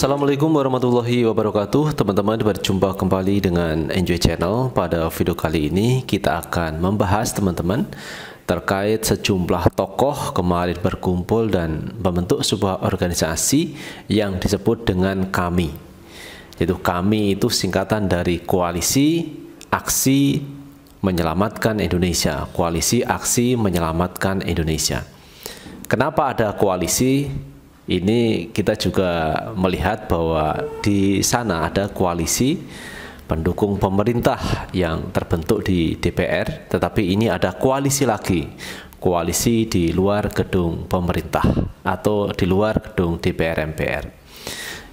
Assalamualaikum warahmatullahi wabarakatuh Teman-teman berjumpa kembali dengan Enjoy Channel Pada video kali ini kita akan membahas teman-teman Terkait sejumlah tokoh kemarin berkumpul dan membentuk sebuah organisasi Yang disebut dengan KAMI Yaitu KAMI itu singkatan dari Koalisi Aksi Menyelamatkan Indonesia Koalisi Aksi Menyelamatkan Indonesia Kenapa ada koalisi ini kita juga melihat bahwa di sana ada koalisi pendukung pemerintah yang terbentuk di DPR, tetapi ini ada koalisi lagi, koalisi di luar gedung pemerintah atau di luar gedung DPR MPR.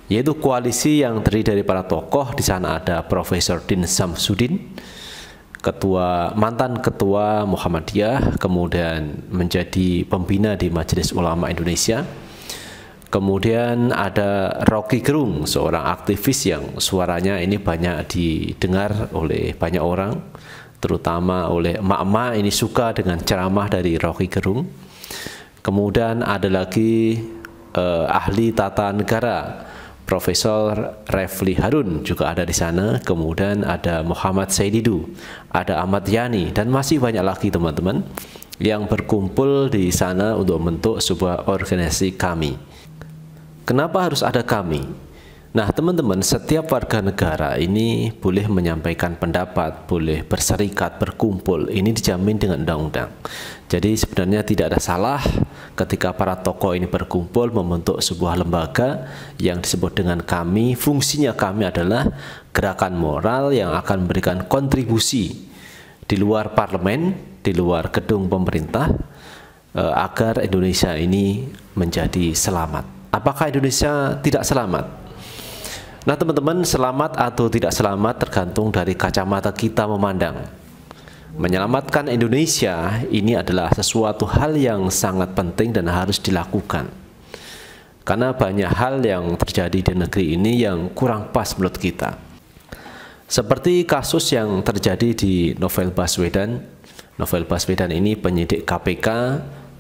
Yaitu koalisi yang terdiri dari para tokoh, di sana ada Profesor Din Samsudin, ketua mantan ketua Muhammadiyah, kemudian menjadi pembina di Majelis Ulama Indonesia, Kemudian ada Rocky Gerung, seorang aktivis yang suaranya ini banyak didengar oleh banyak orang, terutama oleh emak-emak ini suka dengan ceramah dari Rocky Gerung. Kemudian ada lagi eh, ahli tata negara, Profesor Refli Harun juga ada di sana. Kemudian ada Muhammad Saididu, ada Ahmad Yani, dan masih banyak lagi teman-teman yang berkumpul di sana untuk membentuk sebuah organisasi kami. Kenapa harus ada kami? Nah, teman-teman, setiap warga negara ini boleh menyampaikan pendapat, boleh berserikat, berkumpul. Ini dijamin dengan undang-undang. Jadi sebenarnya tidak ada salah ketika para tokoh ini berkumpul membentuk sebuah lembaga yang disebut dengan kami. Fungsinya kami adalah gerakan moral yang akan memberikan kontribusi di luar parlemen, di luar gedung pemerintah eh, agar Indonesia ini menjadi selamat apakah Indonesia tidak selamat? Nah, teman-teman, selamat atau tidak selamat tergantung dari kacamata kita memandang. Menyelamatkan Indonesia ini adalah sesuatu hal yang sangat penting dan harus dilakukan. Karena banyak hal yang terjadi di negeri ini yang kurang pas menurut kita. Seperti kasus yang terjadi di Novel Baswedan. Novel Baswedan ini penyidik KPK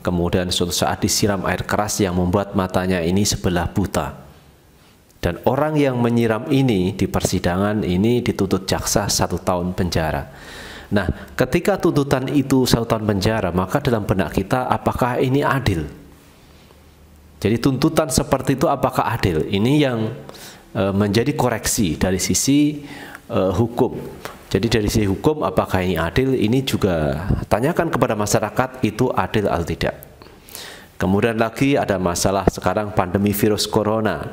Kemudian suatu saat disiram air keras yang membuat matanya ini sebelah buta. Dan orang yang menyiram ini di persidangan ini dituntut jaksa satu tahun penjara. Nah, ketika tuntutan itu satu tahun penjara, maka dalam benak kita apakah ini adil? Jadi tuntutan seperti itu apakah adil? Ini yang e, menjadi koreksi dari sisi e, hukum. Jadi dari sisi hukum apakah ini adil? Ini juga tanyakan kepada masyarakat itu adil atau tidak. Kemudian lagi ada masalah sekarang pandemi virus corona.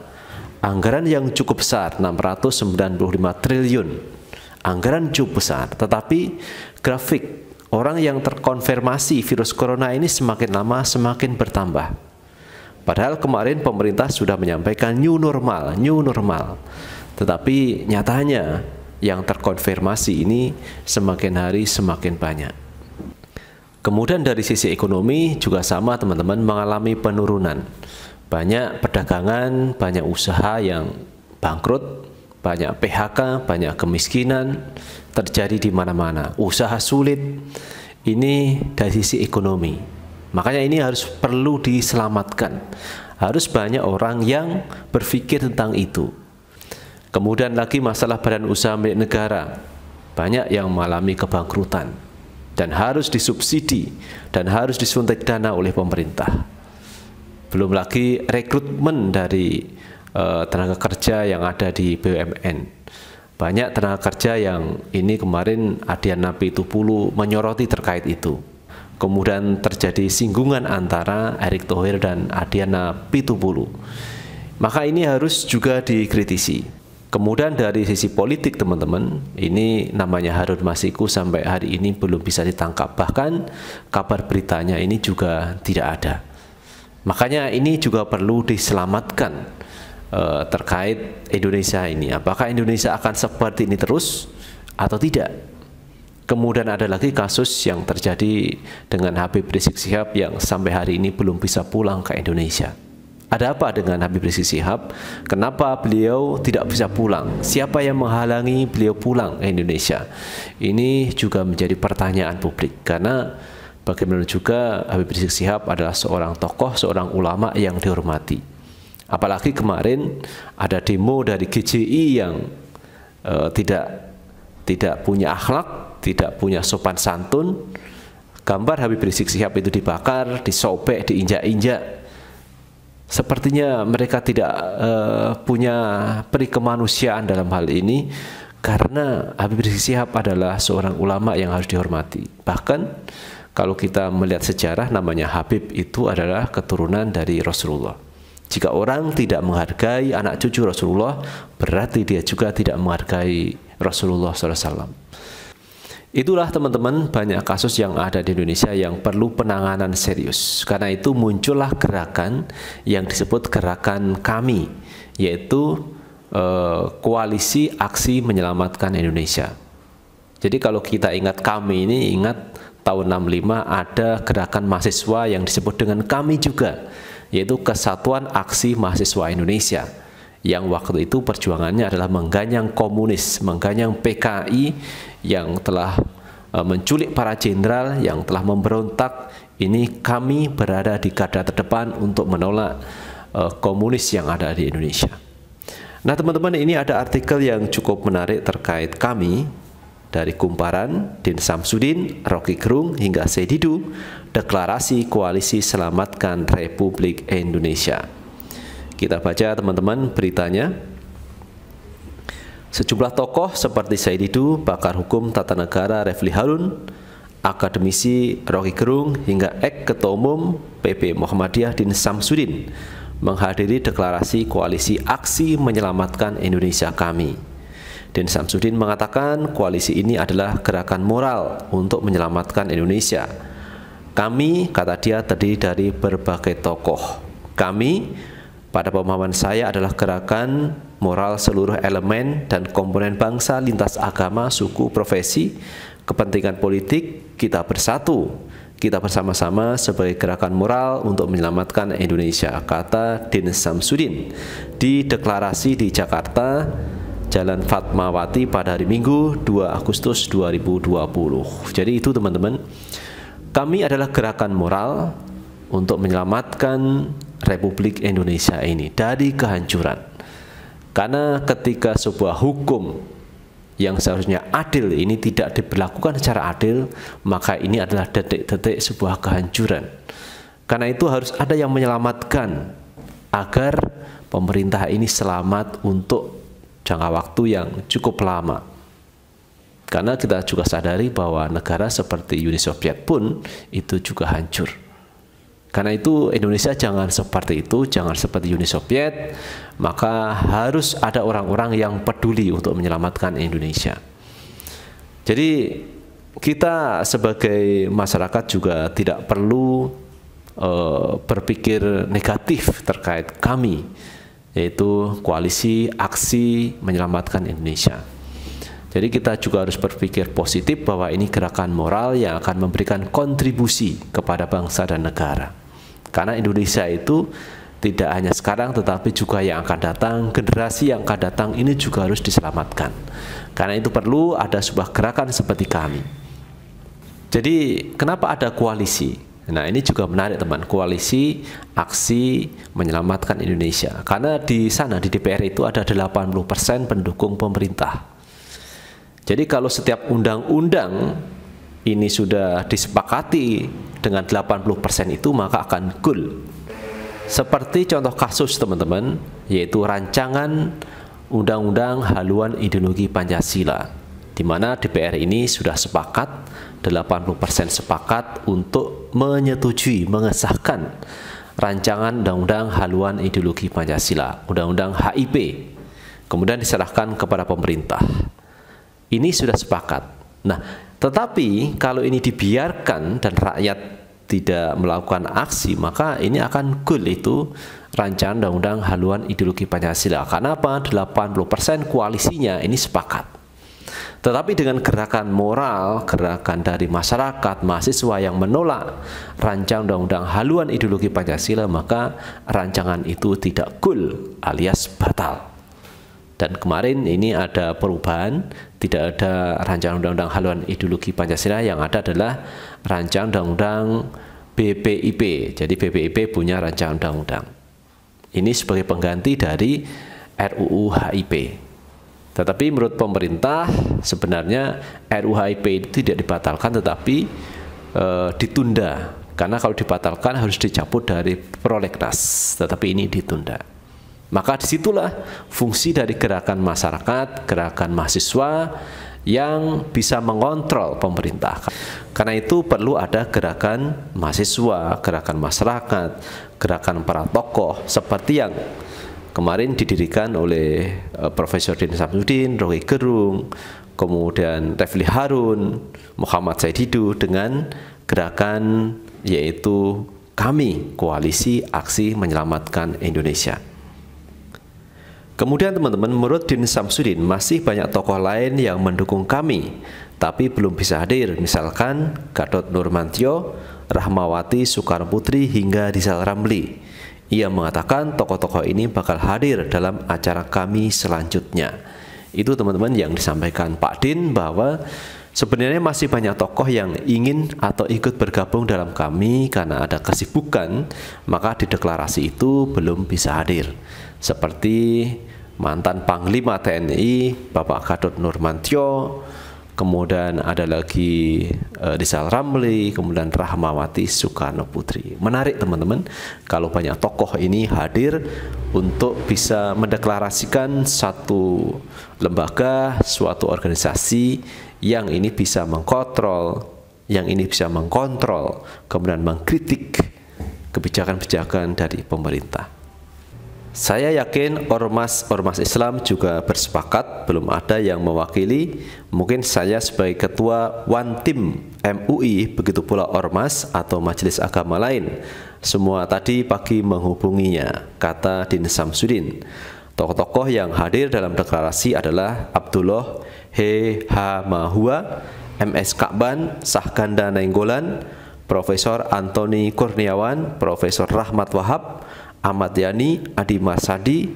Anggaran yang cukup besar 695 triliun. Anggaran cukup besar, tetapi grafik orang yang terkonfirmasi virus corona ini semakin lama semakin bertambah. Padahal kemarin pemerintah sudah menyampaikan new normal, new normal. Tetapi nyatanya yang terkonfirmasi ini semakin hari semakin banyak. Kemudian dari sisi ekonomi juga sama teman-teman mengalami penurunan. Banyak perdagangan, banyak usaha yang bangkrut, banyak PHK, banyak kemiskinan terjadi di mana-mana. Usaha sulit. Ini dari sisi ekonomi. Makanya ini harus perlu diselamatkan. Harus banyak orang yang berpikir tentang itu Kemudian lagi masalah badan usaha milik negara. Banyak yang mengalami kebangkrutan dan harus disubsidi dan harus disuntik dana oleh pemerintah. Belum lagi rekrutmen dari uh, tenaga kerja yang ada di BUMN. Banyak tenaga kerja yang ini kemarin Adian Napi Tupulu menyoroti terkait itu. Kemudian terjadi singgungan antara Erick Thohir dan Adiana Pitupulu. Maka ini harus juga dikritisi Kemudian dari sisi politik teman-teman, ini namanya Harun Masiku sampai hari ini belum bisa ditangkap. Bahkan kabar beritanya ini juga tidak ada. Makanya ini juga perlu diselamatkan eh, terkait Indonesia ini. Apakah Indonesia akan seperti ini terus atau tidak? Kemudian ada lagi kasus yang terjadi dengan Habib Rizik Sihab yang sampai hari ini belum bisa pulang ke Indonesia. Ada apa dengan Habib Rizik Sihab? Kenapa beliau tidak bisa pulang? Siapa yang menghalangi beliau pulang ke Indonesia? Ini juga menjadi pertanyaan publik karena bagaimana juga Habib Rizik Sihab adalah seorang tokoh, seorang ulama yang dihormati. Apalagi kemarin ada demo dari GCI yang uh, tidak tidak punya akhlak, tidak punya sopan santun. Gambar Habib Rizik Sihab itu dibakar, disobek, diinjak-injak Sepertinya mereka tidak uh, punya perikemanusiaan dalam hal ini karena Habib Rizik Sihab adalah seorang ulama yang harus dihormati. Bahkan kalau kita melihat sejarah namanya Habib itu adalah keturunan dari Rasulullah. Jika orang tidak menghargai anak cucu Rasulullah, berarti dia juga tidak menghargai Rasulullah SAW. Itulah teman-teman banyak kasus yang ada di Indonesia yang perlu penanganan serius. Karena itu muncullah gerakan yang disebut gerakan kami, yaitu eh, koalisi aksi menyelamatkan Indonesia. Jadi kalau kita ingat kami ini ingat tahun 65 ada gerakan mahasiswa yang disebut dengan kami juga, yaitu Kesatuan Aksi Mahasiswa Indonesia yang waktu itu perjuangannya adalah mengganyang komunis, mengganyang PKI yang telah e, menculik para jenderal yang telah memberontak. Ini kami berada di garda terdepan untuk menolak e, komunis yang ada di Indonesia. Nah, teman-teman, ini ada artikel yang cukup menarik terkait kami dari Kumparan, Din Samsudin, Rocky Gerung hingga Sedidu, deklarasi koalisi selamatkan Republik Indonesia. Kita baca teman-teman beritanya. Sejumlah tokoh seperti Saididu, Bakar Hukum Tata Negara Refli Harun, akademisi Rocky Gerung hingga ek Ketua Umum PP Muhammadiyah Din Samsudin menghadiri deklarasi koalisi aksi menyelamatkan Indonesia kami. Din Samsudin mengatakan koalisi ini adalah gerakan moral untuk menyelamatkan Indonesia. Kami, kata dia, terdiri dari berbagai tokoh. Kami pada pemahaman saya adalah gerakan moral seluruh elemen dan komponen bangsa lintas agama, suku, profesi, kepentingan politik, kita bersatu. Kita bersama-sama sebagai gerakan moral untuk menyelamatkan Indonesia, kata Din Samsudin di deklarasi di Jakarta, Jalan Fatmawati pada hari Minggu 2 Agustus 2020. Jadi itu teman-teman, kami adalah gerakan moral untuk menyelamatkan Republik Indonesia ini dari kehancuran. Karena ketika sebuah hukum yang seharusnya adil ini tidak diberlakukan secara adil, maka ini adalah detik-detik sebuah kehancuran. Karena itu harus ada yang menyelamatkan agar pemerintah ini selamat untuk jangka waktu yang cukup lama. Karena kita juga sadari bahwa negara seperti Uni Soviet pun itu juga hancur. Karena itu Indonesia jangan seperti itu, jangan seperti Uni Soviet, maka harus ada orang-orang yang peduli untuk menyelamatkan Indonesia. Jadi kita sebagai masyarakat juga tidak perlu uh, berpikir negatif terkait kami, yaitu koalisi aksi menyelamatkan Indonesia. Jadi kita juga harus berpikir positif bahwa ini gerakan moral yang akan memberikan kontribusi kepada bangsa dan negara. Karena Indonesia itu tidak hanya sekarang tetapi juga yang akan datang, generasi yang akan datang ini juga harus diselamatkan. Karena itu perlu ada sebuah gerakan seperti kami. Jadi, kenapa ada koalisi? Nah, ini juga menarik teman, koalisi aksi menyelamatkan Indonesia. Karena di sana di DPR itu ada 80% pendukung pemerintah. Jadi kalau setiap undang-undang ini sudah disepakati dengan 80% itu maka akan goal. Seperti contoh kasus teman-teman, yaitu rancangan Undang-Undang Haluan Ideologi Pancasila, di mana DPR ini sudah sepakat, 80% sepakat untuk menyetujui, mengesahkan rancangan Undang-Undang Haluan Ideologi Pancasila, Undang-Undang HIP, kemudian diserahkan kepada pemerintah. Ini sudah sepakat. Nah, tetapi kalau ini dibiarkan dan rakyat tidak melakukan aksi, maka ini akan gul itu rancangan undang-undang haluan ideologi Pancasila. Karena apa? 80% koalisinya ini sepakat. Tetapi dengan gerakan moral, gerakan dari masyarakat, mahasiswa yang menolak rancang undang-undang haluan ideologi Pancasila, maka rancangan itu tidak gul alias batal. Dan kemarin ini ada perubahan, tidak ada rancangan undang-undang haluan ideologi Pancasila yang ada adalah rancangan undang-undang BPIP. Jadi BPIP punya rancangan undang-undang. Ini sebagai pengganti dari RUU HIP. Tetapi menurut pemerintah sebenarnya RUU HIP itu tidak dibatalkan tetapi e, ditunda karena kalau dibatalkan harus dicabut dari prolegnas. Tetapi ini ditunda. Maka disitulah fungsi dari gerakan masyarakat, gerakan mahasiswa yang bisa mengontrol pemerintah. Karena itu perlu ada gerakan mahasiswa, gerakan masyarakat, gerakan para tokoh seperti yang kemarin didirikan oleh eh, Profesor Din Samsudin, Rohi Gerung, kemudian Refli Harun, Muhammad Saididu dengan gerakan yaitu kami koalisi aksi menyelamatkan Indonesia. Kemudian teman-teman, menurut Din Samsudin, masih banyak tokoh lain yang mendukung kami, tapi belum bisa hadir, misalkan Gatot Nurmantio, Rahmawati Soekarno Putri, hingga Rizal Ramli. Ia mengatakan tokoh-tokoh ini bakal hadir dalam acara kami selanjutnya. Itu teman-teman yang disampaikan Pak Din bahwa sebenarnya masih banyak tokoh yang ingin atau ikut bergabung dalam kami karena ada kesibukan, maka di deklarasi itu belum bisa hadir seperti mantan Panglima TNI Bapak Gadot Nurmantio, kemudian ada lagi uh, eh, Desal Ramli, kemudian Rahmawati Soekarno Putri. Menarik teman-teman kalau banyak tokoh ini hadir untuk bisa mendeklarasikan satu lembaga, suatu organisasi yang ini bisa mengkontrol, yang ini bisa mengkontrol, kemudian mengkritik kebijakan-kebijakan dari pemerintah. Saya yakin ormas-ormas Islam juga bersepakat, belum ada yang mewakili. Mungkin saya sebagai ketua One Team MUI, begitu pula ormas atau majelis agama lain. Semua tadi pagi menghubunginya, kata Din Samsudin. Tokoh-tokoh yang hadir dalam deklarasi adalah Abdullah H. Ha Mahua, MS Kakban, Sahkanda Nainggolan, Profesor Antoni Kurniawan, Profesor Rahmat Wahab, Ahmad Yani, Adi Masadi,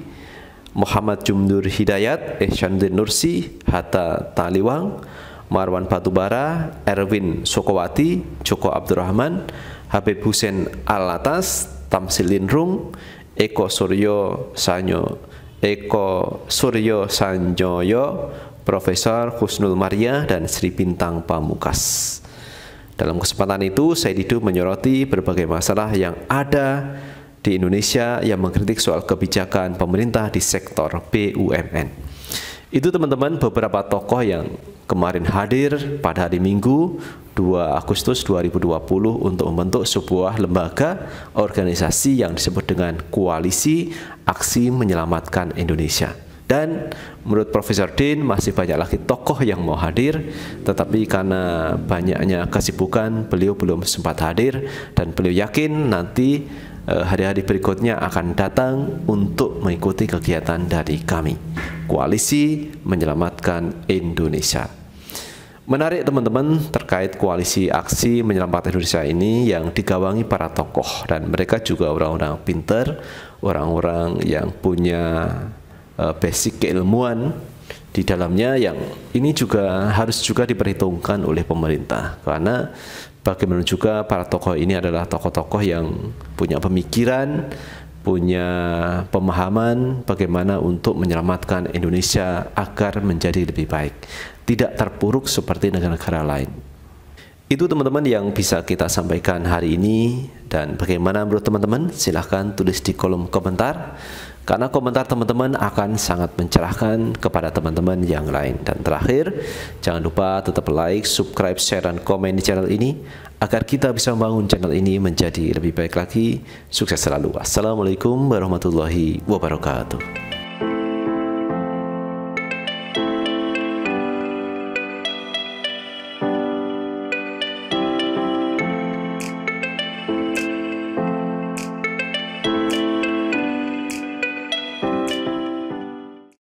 Muhammad Jumdur Hidayat, Ehsanuddin Nursi, Hatta Taliwang, Marwan Batubara, Erwin Sokowati, Joko Abdurrahman, Habib Hussein Alatas, Tamsilin Rung, Eko Suryo Sanyo, Eko Suryo Sanjoyo, Profesor Husnul Maria, dan Sri Bintang Pamukas. Dalam kesempatan itu, saya didu menyoroti berbagai masalah yang ada di Indonesia yang mengkritik soal kebijakan pemerintah di sektor BUMN. Itu teman-teman beberapa tokoh yang kemarin hadir pada hari Minggu 2 Agustus 2020 untuk membentuk sebuah lembaga organisasi yang disebut dengan Koalisi Aksi Menyelamatkan Indonesia. Dan menurut Profesor Din masih banyak lagi tokoh yang mau hadir tetapi karena banyaknya kesibukan beliau belum sempat hadir dan beliau yakin nanti Eh, hari-hari berikutnya akan datang untuk mengikuti kegiatan dari kami. Koalisi Menyelamatkan Indonesia. Menarik teman-teman terkait koalisi aksi menyelamatkan Indonesia ini yang digawangi para tokoh dan mereka juga orang-orang pinter, orang-orang yang punya eh, basic keilmuan di dalamnya yang ini juga harus juga diperhitungkan oleh pemerintah karena bagaimana juga para tokoh ini adalah tokoh-tokoh yang punya pemikiran punya pemahaman bagaimana untuk menyelamatkan Indonesia agar menjadi lebih baik tidak terpuruk seperti negara-negara lain itu teman-teman yang bisa kita sampaikan hari ini dan bagaimana menurut teman-teman silahkan tulis di kolom komentar karena komentar teman-teman akan sangat mencerahkan kepada teman-teman yang lain. Dan terakhir, jangan lupa tetap like, subscribe, share, dan komen di channel ini agar kita bisa membangun channel ini menjadi lebih baik lagi. Sukses selalu. Assalamualaikum warahmatullahi wabarakatuh.